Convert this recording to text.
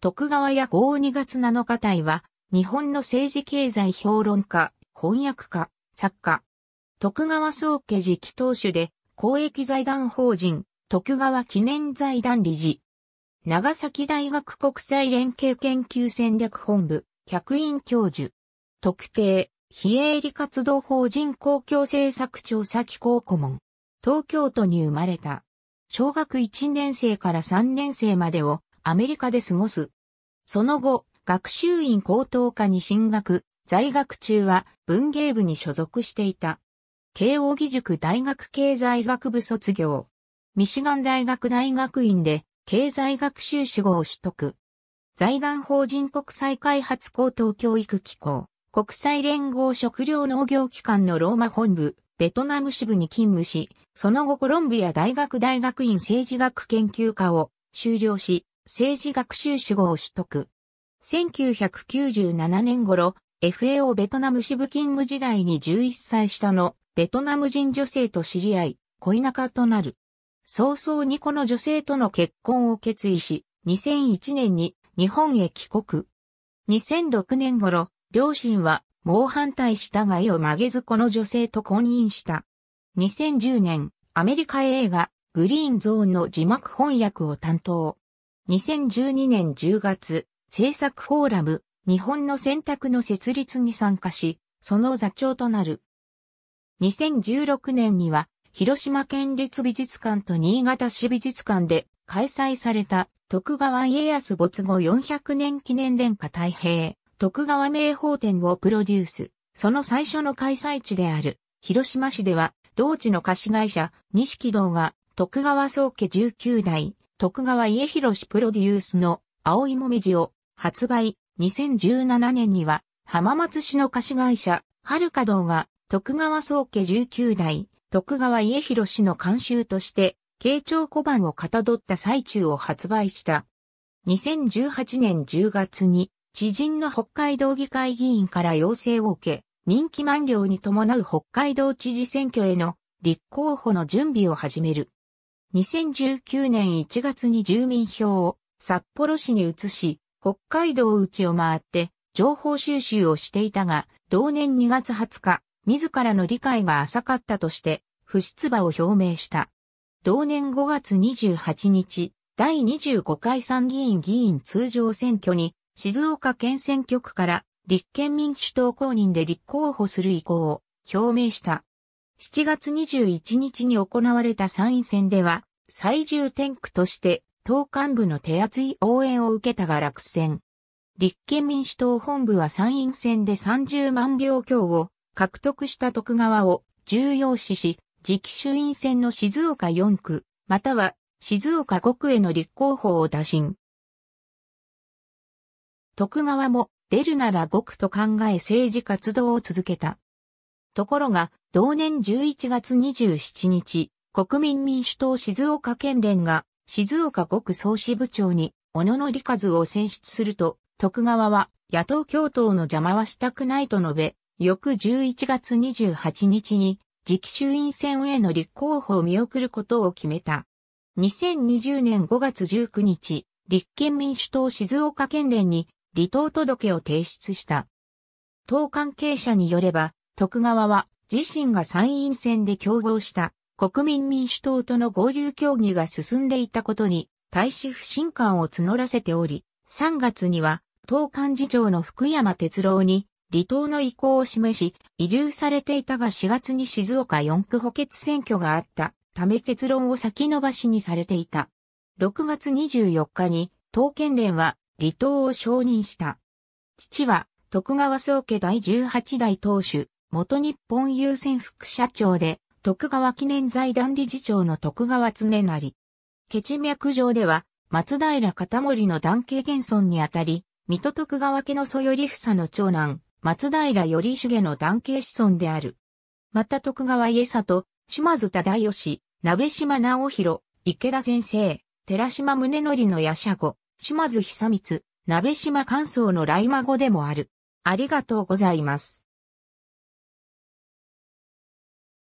徳川や豪2月7日隊は、日本の政治経済評論家、翻訳家、作家。徳川宗家次期当主で、公益財団法人、徳川記念財団理事。長崎大学国際連携研究戦略本部、客員教授。特定、非営利活動法人公共政策調査機構顧問。東京都に生まれた。小学1年生から3年生までをアメリカで過ごす。その後、学習院高等科に進学、在学中は文芸部に所属していた。慶応義塾大学経済学部卒業。ミシガン大学大学院で経済学習士号を取得。財団法人国際開発高等教育機構、国際連合食料農業機関のローマ本部、ベトナム支部に勤務し、その後コロンビア大学大学院政治学研究科を修了し、政治学習士号を取得。1997年頃、FAO ベトナム支部勤務時代に11歳下のベトナム人女性と知り合い、恋仲となる。早々にこの女性との結婚を決意し、2001年に日本へ帰国。2006年頃、両親は猛反対したがいを曲げずこの女性と婚姻した。2010年、アメリカ映画、グリーンゾーンの字幕翻訳を担当。2012年10月、制作フォーラム、日本の選択の設立に参加し、その座長となる。2016年には、広島県立美術館と新潟市美術館で開催された徳川家康没後400年記念殿下太平、徳川名宝展をプロデュース。その最初の開催地である、広島市では、同地の貸し会社、西木道が、徳川宗家19代、徳川家広プロデュースの青いもみじを発売。2017年には浜松市の菓子会社、春華堂が徳川宗家19代、徳川家広氏の監修として、慶長小判をかたどった最中を発売した。2018年10月に、知人の北海道議会議員から要請を受け、任期満了に伴う北海道知事選挙への立候補の準備を始める。2019年1月に住民票を札幌市に移し、北海道内を回って情報収集をしていたが、同年2月20日、自らの理解が浅かったとして、不出馬を表明した。同年5月28日、第25回参議院議員通常選挙に、静岡県選挙区から立憲民主党公認で立候補する意向を表明した。7月21日に行われた参院選では、最重点区として党幹部の手厚い応援を受けたが落選。立憲民主党本部は参院選で30万票強を獲得した徳川を重要視し、次期衆院選の静岡4区、または静岡5区への立候補を打診。徳川も出るなら5区と考え政治活動を続けた。ところが、同年11月27日、国民民主党静岡県連が、静岡国総支部長に、小野の和を選出すると、徳川は、野党共闘の邪魔はしたくないと述べ、翌11月28日に、次期衆院選への立候補を見送ることを決めた。2020年5月19日、立憲民主党静岡県連に離党届を提出した。党関係者によれば、徳川は自身が参院選で競合した国民民主党との合流協議が進んでいたことに大し不信感を募らせており、3月には党幹事長の福山哲郎に離党の意向を示し、遺留されていたが4月に静岡4区補欠選挙があったため結論を先延ばしにされていた。6月24日に党県連は離党を承認した。父は徳川宗家第18代当主、元日本郵船副社長で、徳川記念財団理事長の徳川常成。ケチ脈上では、松平片森の男系現存にあたり、水戸徳川家の祖より房の長男、松平頼重の男系子孫である。また徳川家里、島津忠義、鍋島直弘、池田先生、寺島宗則の夜叉子、島津久光、鍋島関宗の来孫でもある。ありがとうございます。